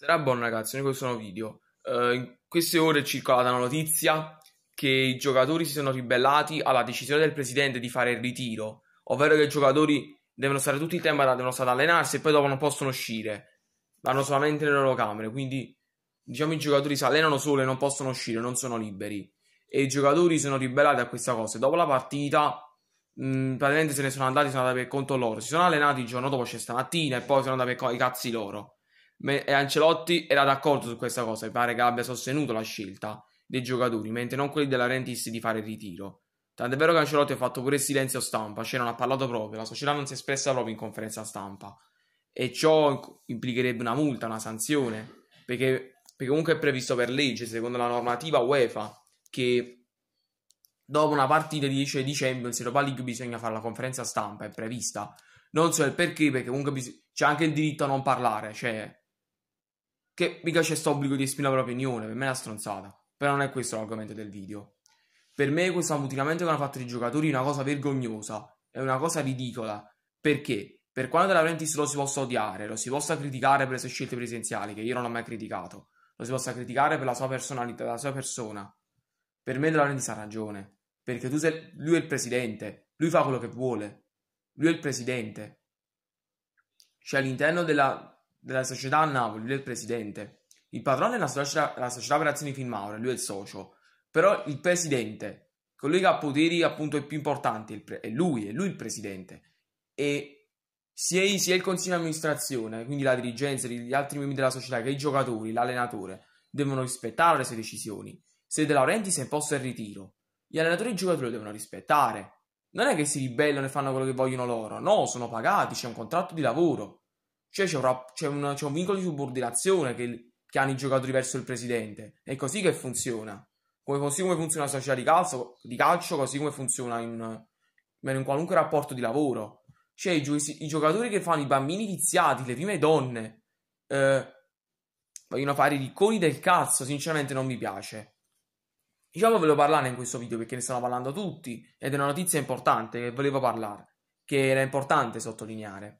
Sarà buono ragazzi, noi questo nuovo video. Uh, in queste ore è circolata una notizia che i giocatori si sono ribellati alla decisione del presidente di fare il ritiro, ovvero che i giocatori devono stare tutti il tempo, devono stare ad allenarsi e poi dopo non possono uscire, vanno solamente nelle loro camere, quindi diciamo i giocatori si allenano solo e non possono uscire, non sono liberi. E i giocatori sono ribellati a questa cosa. Dopo la partita mh, mm, praticamente se ne sono andati, sono andati per conto loro. Si sono allenati il giorno dopo, c'è stamattina, e poi sono andati per co- i cazzi loro e Ancelotti era d'accordo su questa cosa e pare che abbia sostenuto la scelta dei giocatori, mentre non quelli della Rentis di fare il ritiro. Tant'è vero che Ancelotti ha fatto pure silenzio stampa, cioè non ha parlato proprio, la società non si è espressa proprio in conferenza stampa. E ciò implicherebbe una multa, una sanzione, perché, perché comunque è previsto per legge, secondo la normativa UEFA, che dopo una partita di, 10 di Champions Europa League bisogna fare la conferenza stampa, è prevista. Non so il perché, perché comunque bis- c'è anche il diritto a non parlare, cioè che mica c'è sto obbligo di esprimere la propria opinione, per me è una stronzata. Però non è questo l'argomento del video. Per me questo mutilamento che hanno fatto i giocatori è una cosa vergognosa, è una cosa ridicola. Perché? Per quanto della Laurentiis lo si possa odiare, lo si possa criticare per le sue scelte presidenziali, che io non ho mai criticato, lo si possa criticare per la sua personalità, la sua persona. Per me della Laurentiis ha ragione, perché tu sei, lui è il presidente, lui fa quello che vuole, lui è il presidente. Cioè all'interno della, della società a Napoli, lui è il presidente. Il padrone della società, la società per azioni Finmaura, lui è il socio. Però il presidente, colui che ha poteri appunto è più importante, è lui, è lui il presidente. E sia, sia il consiglio di amministrazione, quindi la dirigenza, gli altri membri della società, che i giocatori, l'allenatore, devono rispettare le sue decisioni. Se De Laurenti si è posto in ritiro, gli allenatori e i giocatori lo devono rispettare. Non è che si ribellano e fanno quello che vogliono loro, no, sono pagati, c'è un contratto di lavoro. Cioè c'è, una, c'è, una, c'è un vincolo di subordinazione che, che, hanno i giocatori verso il presidente. È così che funziona. Come, così come funziona la società di calcio, di calcio così come funziona in, in qualunque rapporto di lavoro. Cioè i, i, giocatori che fanno i bambini viziati, le prime donne, eh, vogliono fare i ricconi del cazzo, sinceramente non mi piace. Diciamo ve lo parlare in questo video perché ne stanno parlando tutti ed è una notizia importante che volevo parlare, che era importante sottolineare.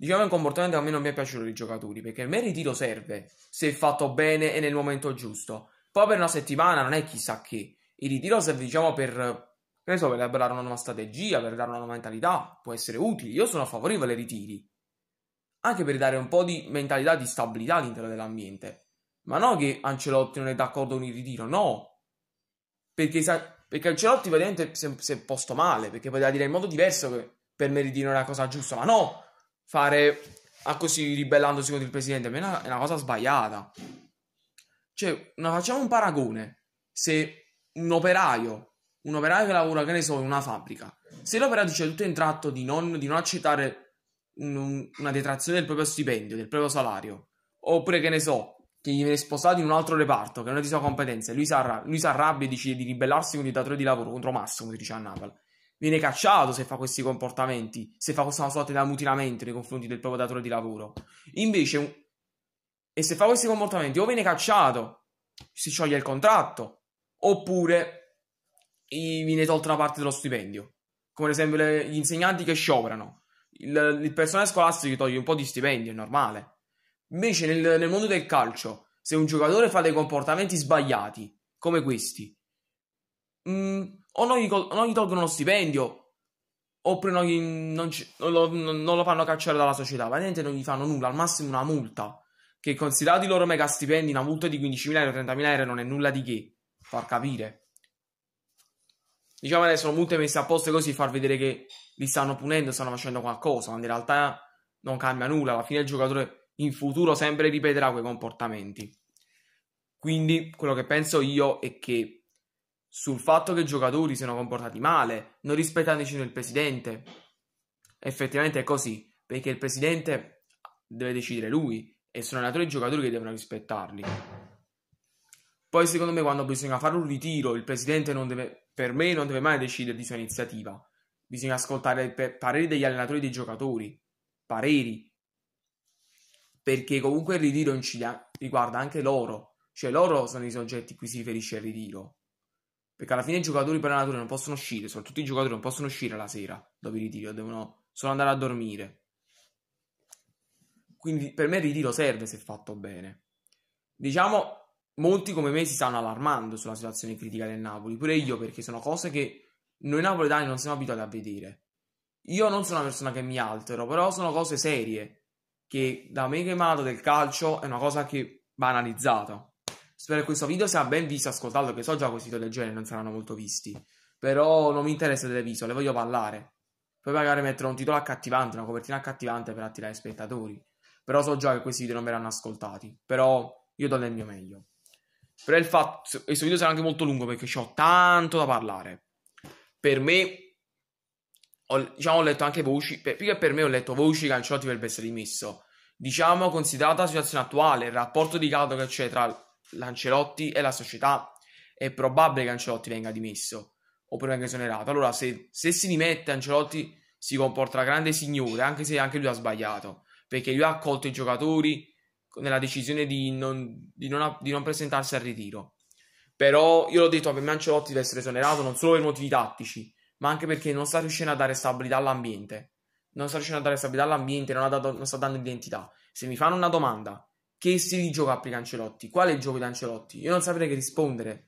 Diciamo è un comportamento che a me non mi è piaciuto dei giocatori, perché il me il ritiro serve se è fatto bene e nel momento giusto. Poi per una settimana non è chissà che. Il ritiro serve, diciamo, per, ne so, per dare una nuova strategia, per dare una nuova mentalità. Può essere utile. Io sono favorevole ai ritiri. Anche per dare un po' di mentalità di stabilità all'interno dell'ambiente. Ma non che Ancelotti non è d'accordo con il ritiro, no. Perché, sa, perché Ancelotti veramente si è, si è posto male, perché poteva dire in modo diverso che per me il ritiro è una cosa giusta, ma no! fare a ah, così ribellandosi contro il presidente, è una, è una cosa sbagliata. Cioè, no, facciamo un paragone. Se un operaio, un operaio che lavora, che ne so, in una fabbrica, se l'operaio dice tutto in tratto di non, di non accettare un, un, una detrazione del proprio stipendio, del proprio salario, oppure che ne so, che gli viene spostato in un altro reparto, che non è di sua competenza, e lui si, arrabbia e decide di ribellarsi con il datore di lavoro contro Massimo, dice a Napoli viene cacciato se fa questi comportamenti, se fa questa sorta di mutilamento nei confronti del proprio datore di lavoro. Invece, e se fa questi comportamenti, o viene cacciato, si scioglie il contratto, oppure viene tolta una parte dello stipendio. Come ad esempio gli insegnanti che scioperano. Il, il, personale scolastico gli toglie un po' di stipendio, è normale. Invece nel, nel mondo del calcio, se un giocatore fa dei comportamenti sbagliati, come questi, mh, mm, o non gli, non gli, tolgono lo stipendio oppure non, gli, non, ci, lo, non, lo, fanno cacciare dalla società, ma niente, non gli fanno nulla, al massimo una multa, che considerati i loro mega stipendi, una multa di 15.000 euro, 30.000 euro non è nulla di che, far capire. Diciamo adesso sono multe messe apposta così, far vedere che li stanno punendo, stanno facendo qualcosa, quando in realtà non cambia nulla, alla fine il giocatore in futuro sempre ripeterà quei comportamenti. Quindi quello che penso io è che sul fatto che i giocatori siano comportati male, non rispettandoci il presidente. Effettivamente è così, perché il presidente deve decidere lui e sono allenatori e giocatori che devono rispettarli. Poi secondo me quando bisogna fare un ritiro, il presidente deve, per me non deve mai decidere di sua iniziativa. Bisogna ascoltare i pareri degli allenatori e dei giocatori. Pareri. Perché comunque il ritiro incide, riguarda anche loro. Cioè loro sono i soggetti a cui si riferisce il ritiro. Perché alla fine i giocatori per la natura non possono uscire, soprattutto i giocatori non possono uscire la sera dopo il ritiro, devono solo andare a dormire. Quindi per me il ritiro serve se fatto bene. Diciamo, molti come me si stanno allarmando sulla situazione critica del Napoli, pure io perché sono cose che noi napoletani non siamo abituati a vedere. Io non sono una persona che mi altero, però sono cose serie, che da me che malato del calcio è una cosa che va analizzata. Spero che questo video sia ben visto ascoltato, che so già questi video del genere non saranno molto visti. Però non mi interessa delle le voglio parlare. Poi magari metterò un titolo accattivante, una copertina accattivante per attirare spettatori. Però so già che questi video non verranno ascoltati. Però io do del mio meglio. Però il fatto, questo video sarà anche molto lungo perché ho tanto da parlare. Per me, ho, diciamo, ho letto anche voci, per, più che per me ho letto voci canciotti per essere dimesso. Diciamo, considerata la situazione attuale, il rapporto di caldo che c'è tra Lancelotti e la società, è probabile che Ancelotti venga dimesso oppure venga esonerato. Allora, se, se si dimette Ancelotti si comporta da grande signore, anche se anche lui ha sbagliato, perché lui ha accolto i giocatori nella decisione di non, di non, di non presentarsi al ritiro. Però io l'ho detto, per me Ancelotti deve essere esonerato non solo per motivi tattici, ma anche perché non sta riuscendo a dare stabilità all'ambiente. Non sta riuscendo a dare stabilità all'ambiente, non, dato, non sta dando identità. Se mi fanno una domanda che si rigioca applica Ancelotti? Qual è il gioco di Ancelotti? Io non saprei che rispondere.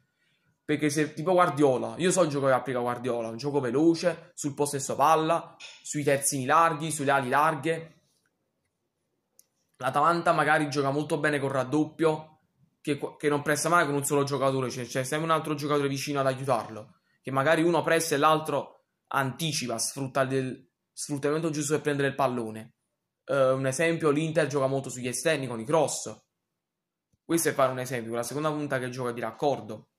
Perché se tipo Guardiola, io so il gioco che applica Guardiola, un gioco veloce, sul possesso palla, sui terzini larghi, sulle ali larghe. L'Atalanta magari gioca molto bene con raddoppio, che, che non pressa mai con un solo giocatore, cioè c'è sempre un altro giocatore vicino ad aiutarlo. Che magari uno pressa e l'altro anticipa, sfrutta il sfruttamento giusto per prendere il pallone. Uh, un esempio, l'Inter gioca molto sugli esterni con i cross. Questo è fare un esempio, la seconda punta che gioca di raccordo.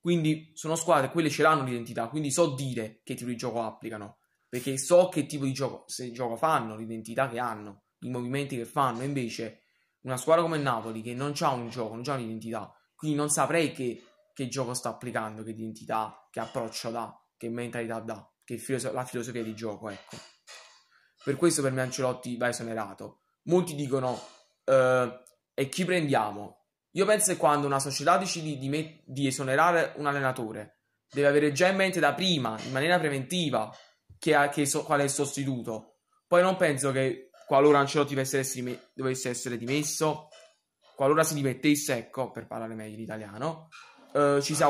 Quindi sono squadre, quelle ce l'hanno l'identità, quindi so dire che tipo di gioco applicano, perché so che tipo di gioco, gioco fanno, l'identità che hanno, i movimenti che fanno. Invece una squadra come Napoli che non ha un gioco, non ha un'identità, quindi non saprei che, che gioco sta applicando, che identità, che approccio dà, che mentalità dà, che filoso- la filosofia di gioco, ecco. Per questo per me Ancelotti va esonerato. Molti dicono, eh, e chi prendiamo? Io penso che quando una società decide di, met- di esonerare un allenatore, deve avere già in mente da prima, in maniera preventiva, che ha, che so, qual è il sostituto. Poi non penso che qualora Ancelotti dovesse essere, dovesse essere dimesso, qualora si dimettesse, ecco, per parlare meglio l'italiano, eh, ci sia,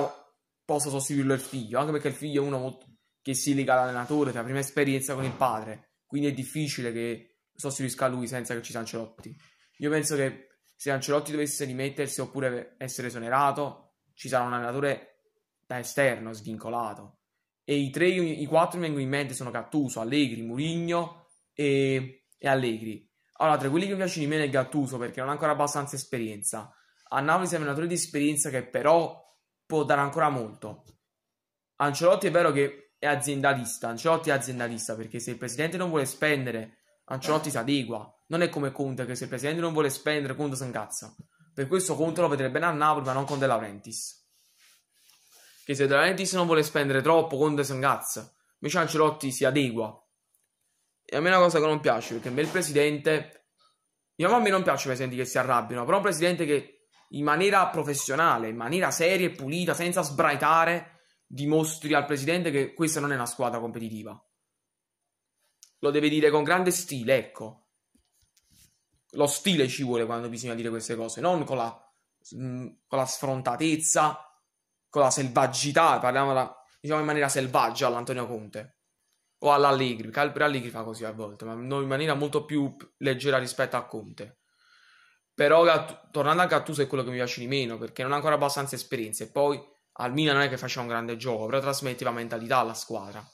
possa sostituirlo il figlio, anche perché il figlio è uno molto, che si lega all'allenatore, la prima esperienza con il padre. Quindi è difficile che sostituisca lui senza che ci sia Ancelotti. Io penso che se Ancelotti dovesse rimettersi oppure essere esonerato, ci sarà un allenatore da esterno svincolato. E i tre, i quattro mi vengono in mente sono Gattuso, Allegri, Murigno e, e Allegri. Allora, tra quelli che mi piacciono di meno è Gattuso perché non ha ancora abbastanza esperienza. A Napoli serve un allenatore di esperienza che però può dare ancora molto. Ancelotti è vero che è aziendalista, Ancelotti è aziendalista perché se il presidente non vuole spendere, Ancelotti si adegua. Non è come Conte che se il presidente non vuole spendere, Conte si incazza. Per questo Conte lo vedrebbe bene a Napoli, ma non con De Laurentiis. Che se De Laurentiis non vuole spendere troppo, Conte si incazza. Invece Ancelotti si adegua. E a me è una cosa che non piace, perché a me il presidente... Diciamo a me non piace i presidenti che si arrabbiano, però un presidente che in maniera professionale, in maniera seria e pulita, senza sbraitare dimostri al presidente che questa non è una squadra competitiva. Lo deve dire con grande stile, ecco. Lo stile ci vuole quando bisogna dire queste cose, non con la, mm, con la sfrontatezza, con la selvaggità, parliamo la, diciamo in maniera selvaggia all'Antonio Conte o all'Allegri, Calper Allegri fa così a volte, ma in maniera molto più leggera rispetto a Conte. Però tornando a Gattuso è quello che mi piace di meno, perché non ha ancora abbastanza esperienza e poi al Milan non è che faceva un grande gioco, però trasmetteva mentalità alla squadra.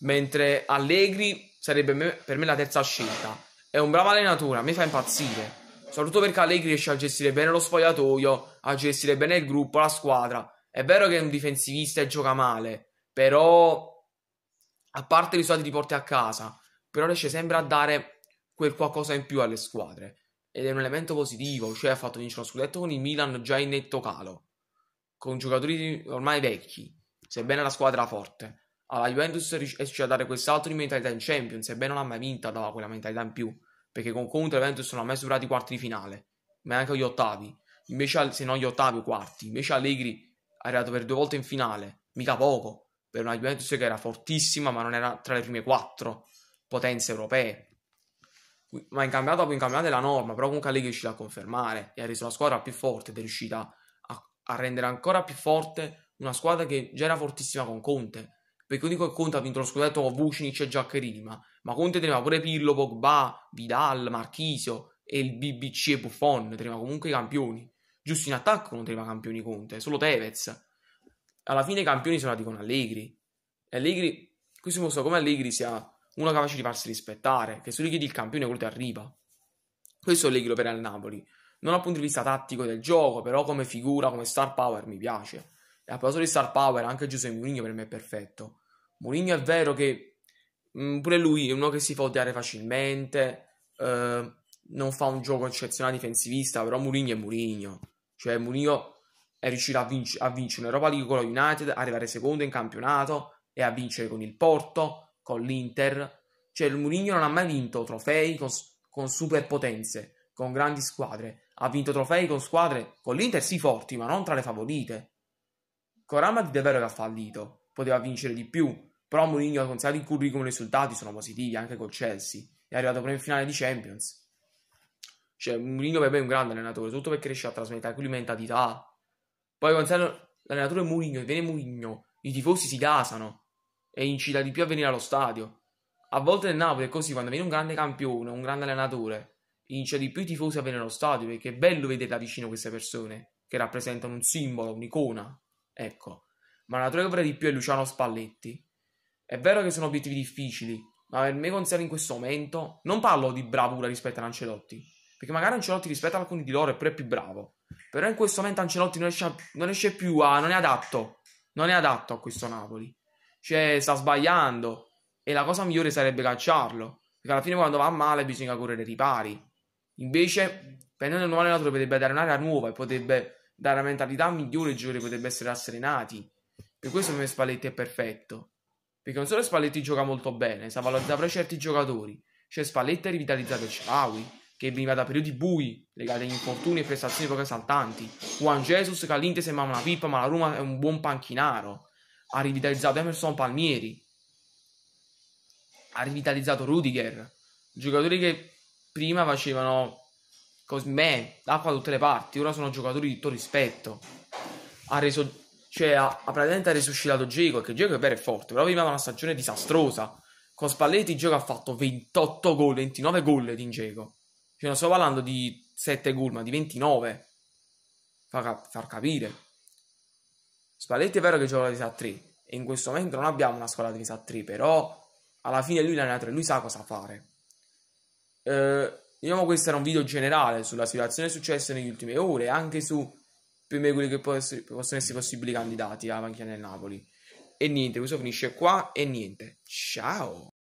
Mentre Allegri sarebbe me, per me la terza scelta. È un bravo allenatore, a me fa impazzire. Soprattutto perché Allegri riesce a gestire bene lo spogliatoio, a gestire bene il gruppo, la squadra. È vero che è un difensivista e gioca male, però a parte i risultati li porti a casa, però riesce sempre a dare quel qualcosa in più alle squadre. Ed è un elemento positivo, cioè ha fatto vincere lo scudetto con il Milan già in netto calo con giocatori ormai vecchi, sebbene la squadra forte. Alla Juventus riesce a dare quest'altro di mentalità in Champions, sebbene non l'ha mai vinta, dava quella mentalità in più, perché con Conte la Juventus non ha mai superato i quarti di finale, ma anche gli ottavi, invece se non gli ottavi o quarti, invece Allegri è arrivato per due volte in finale, mica poco, per una Juventus che era fortissima ma non era tra le prime quattro potenze europee. Ma in campionato, in campionato è la norma, però comunque Allegri è riuscita a confermare e ha reso la squadra più forte ed è riuscita a a rendere ancora più forte una squadra che già era fortissima con Conte. Perché non dico che Conte ha vinto lo scudetto con Vucinic e Giaccherini, ma, ma Conte teneva pure Pirlo, Pogba, Vidal, Marchisio e il BBC e Buffon, teneva comunque i campioni. Giusto in attacco non teneva campioni Conte, solo Tevez. Alla fine i campioni sono andati con Allegri. E Allegri, qui si mostra come Allegri sia uno capace di farsi rispettare, che se lui chiedi il campione quello ti arriva. Questo Allegri per il Napoli non dal punto di vista tattico del gioco, però come figura, come star power mi piace. E a proposito di star power, anche Giuseppe Mourinho per me è perfetto. Mourinho è vero che mh, mm, pure lui è uno che si fa odiare facilmente, eh, non fa un gioco eccezionale difensivista, però Mourinho è Mourinho. Cioè Mourinho è riuscito a, vinc- a vincere un'Europa League con lo United, arrivare secondo in campionato e a vincere con il Porto, con l'Inter. Cioè il Mourinho non ha mai vinto trofei con, con superpotenze, con grandi squadre ha vinto trofei con squadre con l'Inter sì forti, ma non tra le favorite. Con Ramad davvero che ha fallito, poteva vincere di più, però Mourinho ha considerato il curriculum i risultati sono positivi anche col Chelsea, è arrivato proprio in finale di Champions. Cioè, Mourinho per me è un grande allenatore, soprattutto perché riesce a trasmettere quella mentalità. Poi considerando l'allenatore Mourinho, viene Mourinho, i tifosi si gasano e incita di più a venire allo stadio. A volte nel Napoli è così, quando viene un grande campione, un grande allenatore, vince cioè, di più i tifosi a venire allo stadio perché è bello vedere da vicino queste persone che rappresentano un simbolo, un'icona. Ecco, ma la tua che vorrei di più è Luciano Spalletti. È vero che sono obiettivi difficili, ma per me consigliare in questo momento non parlo di bravura rispetto ad Ancelotti, perché magari Ancelotti rispetto ad alcuni di loro è pure più bravo, però in questo momento Ancelotti non esce, non esce più a... non è adatto, non è adatto a questo Napoli. Cioè, sta sbagliando e la cosa migliore sarebbe cacciarlo, perché alla fine quando va male bisogna correre ripari. Invece, prendendo un nuovo allenatore, potrebbe dare un'area nuova e potrebbe dare una mentalità migliore ai giocatori, potrebbe essere rasserenati. Per questo per me Spalletti è perfetto. Perché non solo Spalletti gioca molto bene, sa valorizzare certi giocatori. Cioè Spalletti ha rivitalizzato il Celawi, che veniva da periodi bui, legati agli infortuni e prestazioni poco saltanti. Juan Jesus, che all'Inter sembrava una pippa, ma la Roma è un buon panchinaro. Ha rivitalizzato Emerson Palmieri. Ha rivitalizzato Rudiger. Giocatori che prima facevano cosme, acqua da tutte le parti, ora sono giocatori di tutto rispetto. Ha reso, cioè, ha, ha praticamente resuscitato Diego, che Diego è vero e forte, però prima aveva una stagione disastrosa. Con Spalletti Diego ha fatto 28 gol, 29 gol di Diego. Cioè, non sto parlando di 7 gol, ma di 29. Fa far capire. Spalletti è vero che gioca la difesa 3, e in questo momento non abbiamo una squadra divisa a 3, però alla fine lui l'allenatore, lui sa cosa fare eh, diciamo questo era un video generale sulla situazione successa negli ultime ore, anche su per me quelli che poss- possono essere possibili candidati alla panchina del Napoli. E niente, questo finisce qua e niente. Ciao!